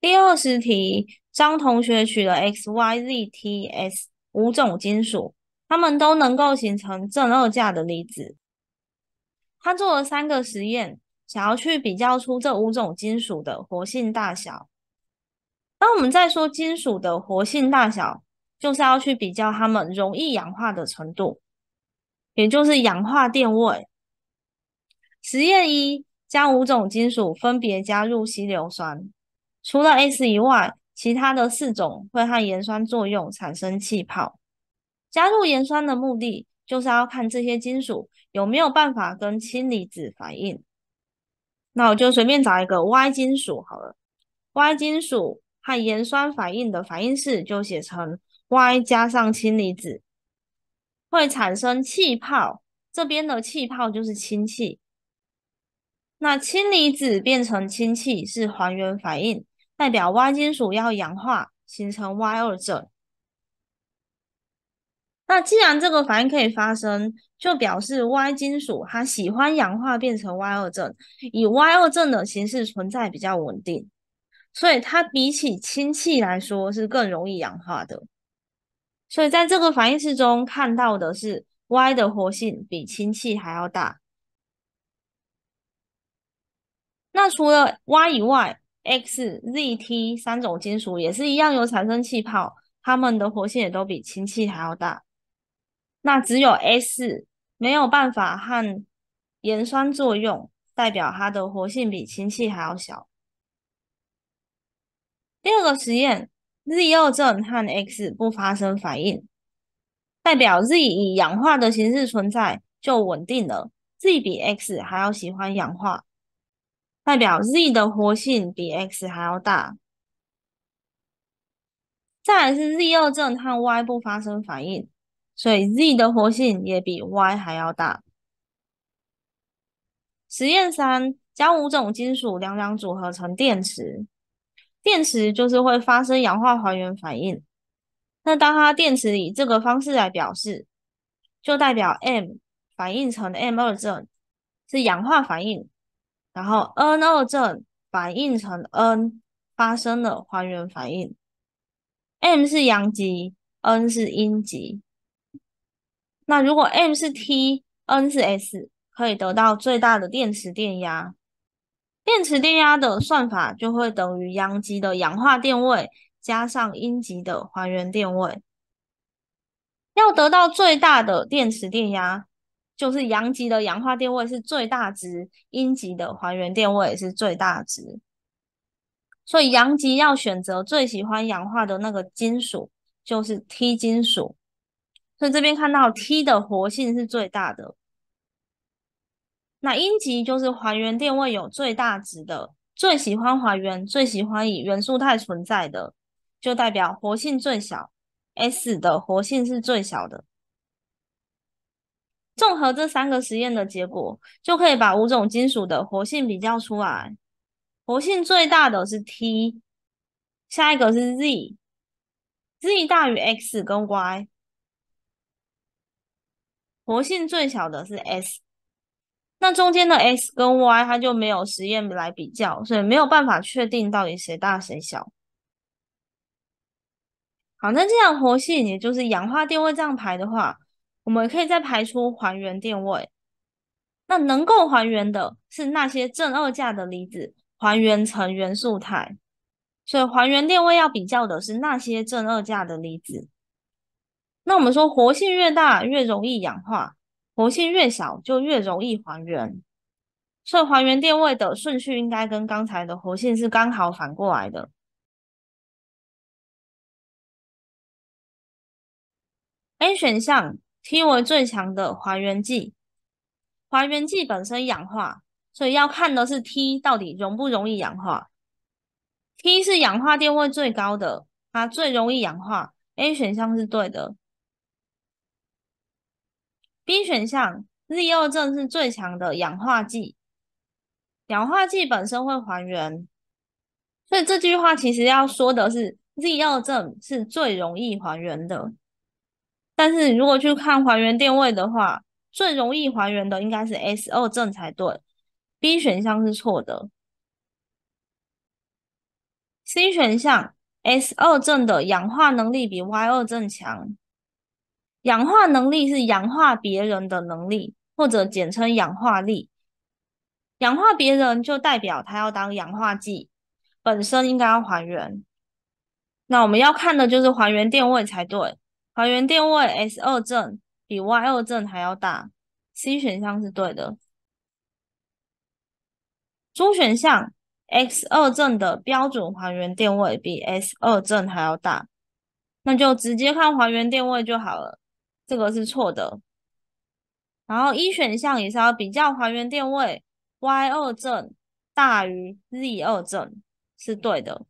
第二十题，张同学取了 X、Y、Z、T、S 五种金属，它们都能够形成正二价的离子。他做了三个实验，想要去比较出这五种金属的活性大小。那我们再说金属的活性大小，就是要去比较它们容易氧化的程度，也就是氧化电位。实验一，将五种金属分别加入稀硫酸。除了 S 以外，其他的四种会和盐酸作用产生气泡。加入盐酸的目的就是要看这些金属有没有办法跟氢离子反应。那我就随便找一个 Y 金属好了。Y 金属和盐酸反应的反应式就写成 Y 加上氢离子会产生气泡，这边的气泡就是氢气。那氢离子变成氢气是还原反应。代表 Y 金属要氧化形成 Y 二正，那既然这个反应可以发生，就表示 Y 金属它喜欢氧化变成 Y 二正，以 Y 二正的形式存在比较稳定，所以它比起氢气来说是更容易氧化的。所以在这个反应式中看到的是 Y 的活性比氢气还要大。那除了 Y 以外，X、Z、T 三种金属也是一样有产生气泡，它们的活性也都比氢气还要大。那只有 S 没有办法和盐酸作用，代表它的活性比氢气还要小。第二个实验 z 二正和 X 不发生反应，代表 Z 以氧化的形式存在就稳定了。Z 比 X 还要喜欢氧化。代表 Z 的活性比 X 还要大。再来是 Z 二正和 Y 不发生反应，所以 Z 的活性也比 Y 还要大。实验三，将五种金属两两组合成电池，电池就是会发生氧化还原反应。那当它电池以这个方式来表示，就代表 M 反应成 M 二正是氧化反应。然后 N 二正反应成 N 发生了还原反应，M 是阳极，N 是阴极。那如果 M 是 T，N 是 S，可以得到最大的电池电压。电池电压的算法就会等于阳极的氧化电位加上阴极的还原电位。要得到最大的电池电压。就是阳极的氧化电位是最大值，阴极的还原电位是最大值。所以阳极要选择最喜欢氧化的那个金属，就是 T 金属。所以这边看到 T 的活性是最大的。那阴极就是还原电位有最大值的，最喜欢还原，最喜欢以元素态存在的，就代表活性最小。S 的活性是最小的。综合这三个实验的结果，就可以把五种金属的活性比较出来。活性最大的是 T，下一个是 Z，Z 大于 X 跟 Y。活性最小的是 S。那中间的 X 跟 Y，它就没有实验来比较，所以没有办法确定到底谁大谁小。好，那这样活性也就是氧化电位这样排的话。我们可以再排出还原电位，那能够还原的是那些正二价的离子还原成元素态，所以还原电位要比较的是那些正二价的离子。那我们说活性越大越容易氧化，活性越小就越容易还原，所以还原电位的顺序应该跟刚才的活性是刚好反过来的。A 选项。T 为最强的还原剂，还原剂本身氧化，所以要看的是 T 到底容不容易氧化。T 是氧化电位最高的，它最容易氧化。A 选项是对的。B 选项，Z 二正是最强的氧化剂，氧化剂本身会还原，所以这句话其实要说的是 Z 二正是最容易还原的。但是，如果去看还原电位的话，最容易还原的应该是 S 二正才对。B 选项是错的。C 选项，S 二正的氧化能力比 Y 二正强。氧化能力是氧化别人的能力，或者简称氧化力。氧化别人就代表他要当氧化剂，本身应该要还原。那我们要看的就是还原电位才对。还原电位 S 二正比 Y 二正还要大，C 选项是对的。中选项 X 二正的标准还原电位比 S 二正还要大，那就直接看还原电位就好了，这个是错的。然后一选项也是要比较还原电位，Y 二正大于 Z 二正，是对的。